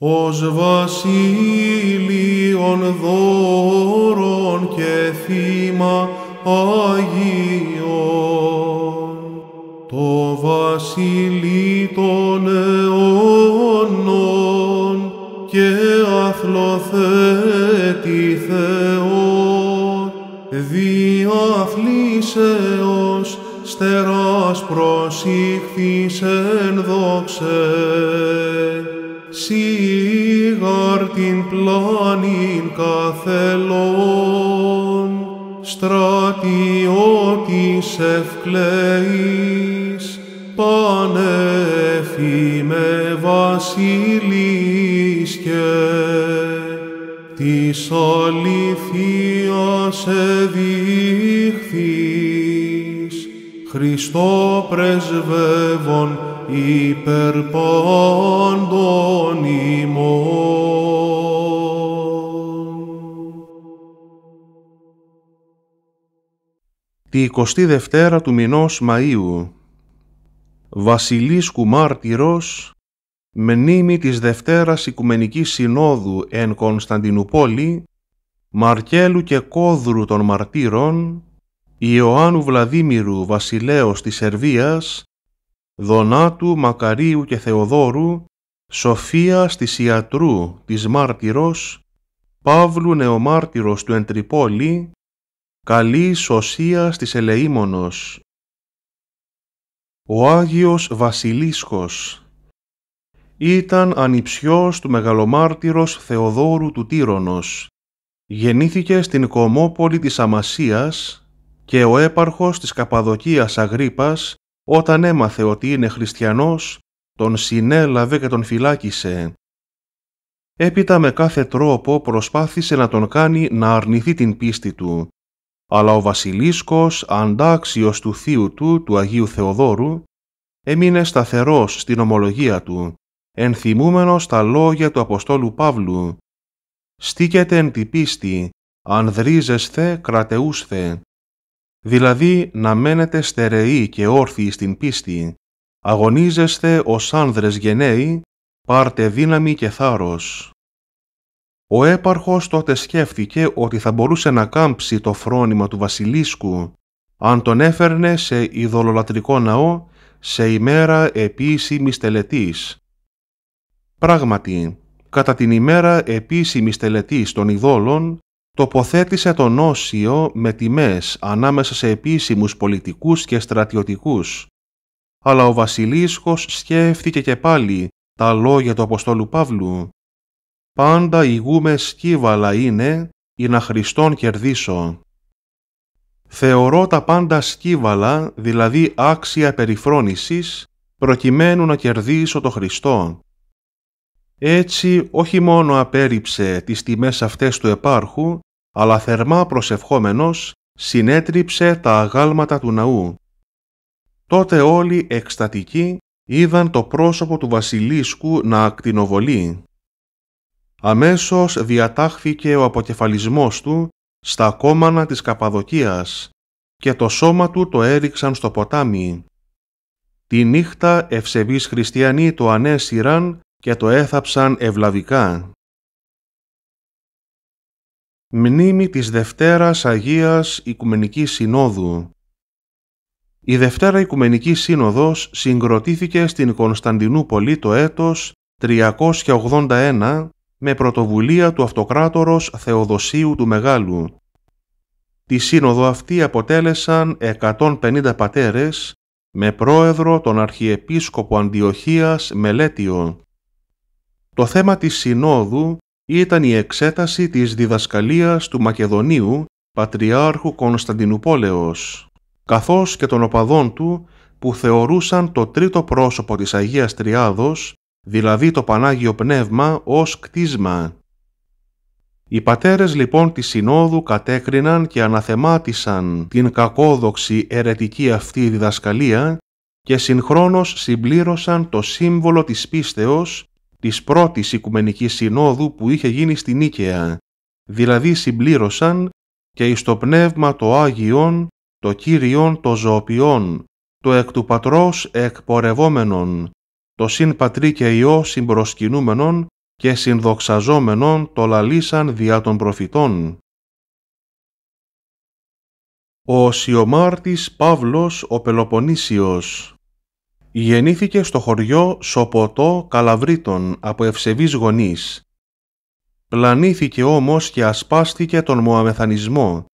ως βασίλειον δώρον και θύμα Αγίων, το βασιλεί των αιώνων και αθλοθέτη Θεό, διαθλήσεως στεράς προσήχθης εν δοξέ σίγαρ την πλάνην καθελών, στρατιώτης ευκλαίης, πανέφη με και της αληθείας εδείχθης, Χριστό πρεσβεύον υπερ πάντων ημών. Τη 22 του μηνός Μαΐου Βασιλίσκου μάρτυρος μνήμη νήμη της Δευτέρας Οικουμενικής Συνόδου εν Κωνσταντινούπολη Μαρκέλου και Κόδρου των Μαρτύρων Ιωάννου Βλαδίμηρου βασιλέως της Σερβίας, Δονάτου Μακαρίου και Θεοδόρου, Σοφίας της Ιατρού της Μάρτυρος, Παύλου Νεομάρτυρος του Εντρυπόλη, Καλή Σωσίας της Ελεήμονος. Ο Άγιος Βασιλίσκος ήταν ανιψιός του μεγαλομάρτυρος Θεοδόρου του Τύρονος. Γεννήθηκε στην κομμόπολη της Αμασίας και ο έπαρχος της Καπαδοκίας Αγρίπας όταν έμαθε ότι είναι χριστιανός τον συνέλαβε και τον φυλάκισε. Έπειτα με κάθε τρόπο προσπάθησε να τον κάνει να αρνηθεί την πίστη του. Αλλά ο βασιλίσκος, αντάξιος του θείου του, του Αγίου Θεοδόρου, έμεινε σταθερός στην ομολογία του, ενθυμούμενος τα λόγια του Αποστόλου Παύλου. «Στήκεται εν τη πίστη, ανδρίζεσθε κρατεούσθε» δηλαδή να μένετε στερεοί και όρθιοι στην πίστη, αγωνίζεστε ως άνδρες γενναίοι, πάρτε δύναμη και θάρρος. Ο έπαρχος τότε σκέφτηκε ότι θα μπορούσε να κάμψει το φρόνημα του βασιλίσκου, αν τον έφερνε σε ειδωλολατρικό ναό, σε ημέρα επίσημης τελετής. Πράγματι, κατά την ημέρα επίσημης τελετής των ειδόλων, τοποθέτησε τον Όσιο με τιμές ανάμεσα σε επίσημους πολιτικούς και στρατιωτικούς. Αλλά ο βασιλίσκος σκέφτηκε και πάλι τα λόγια του Αποστόλου Παύλου. «Πάντα ηγούμε σκύβαλα είναι, ή να Χριστόν κερδίσω». Θεωρώ τα πάντα σκύβαλα, δηλαδή άξια περιφρόνησης, προκειμένου να κερδίσω το Χριστό. Έτσι όχι μόνο απέρριψε τις τιμές αυτές του επάρχου, αλλά θερμά προσευχόμενος συνέτριψε τα αγάλματα του ναού. Τότε όλοι εκστατικοί είδαν το πρόσωπο του βασιλίσκου να ακτινοβολεί. Αμέσως διατάχθηκε ο αποκεφαλισμός του στα κόμματα της Καπαδοκίας και το σώμα του το έριξαν στο ποτάμι. Τη νύχτα ευσεβείς χριστιανοί το ανέσυραν και το έθαψαν ευλαβικά. Μνήμη της Δευτέρας Αγίας Οικουμενικής Συνόδου Η Δευτέρα Οικουμενική Σύνοδος συγκροτήθηκε στην Κωνσταντινούπολη το έτος 381 με πρωτοβουλία του Αυτοκράτορος Θεοδοσίου του Μεγάλου. Τη σύνοδο αυτή αποτέλεσαν 150 πατέρες με πρόεδρο τον Αρχιεπίσκοπο Αντιοχίας Μελέτιο. Το θέμα της Συνόδου ήταν η εξέταση της διδασκαλίας του Μακεδονίου Πατριάρχου Κωνσταντινούπολεως, καθώς και των οπαδών του που θεωρούσαν το τρίτο πρόσωπο της Αγίας Τριάδος, δηλαδή το Πανάγιο Πνεύμα, ως κτίσμα. Οι πατέρες λοιπόν της Συνόδου κατέκριναν και αναθεμάτισαν την κακόδοξη ερετική αυτή διδασκαλία και συγχρόνως συμπλήρωσαν το σύμβολο της πίστεως της πρώτης Οικουμενικής Συνόδου που είχε γίνει στην Νίκαια, δηλαδή συμπλήρωσαν και εις το πνεύμα το Άγιον, το Κύριον το Ζωοποιόν, το εκ του Πατρός εκπορευόμενον, το συν Πατρί και Υιό συμπροσκυνούμενον και συνδοξαζόμενον το λαλήσαν διά των προφητών. Ο Σιωμάρτης Παύλος ο Πελοποννήσιος Γεννήθηκε στο χωριό Σοποτό Καλαβρίτων από ευσεβείς γονείς. Πλανήθηκε όμως και ασπάστηκε τον Μωαμεθανισμό.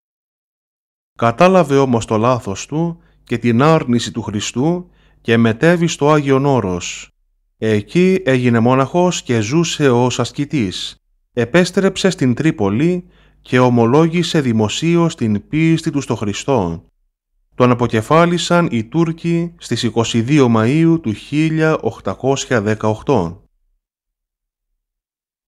Κατάλαβε όμως το λάθος του και την άρνηση του Χριστού και μετέβη στο Άγιον Όρος. Εκεί έγινε μόναχος και ζούσε ως ασκητής. Επέστρεψε στην Τρίπολη και ομολόγησε δημοσίως την πίστη του στο Χριστό. Τον αποκεφάλισαν οι Τούρκοι στις 22 Μαΐου του 1818.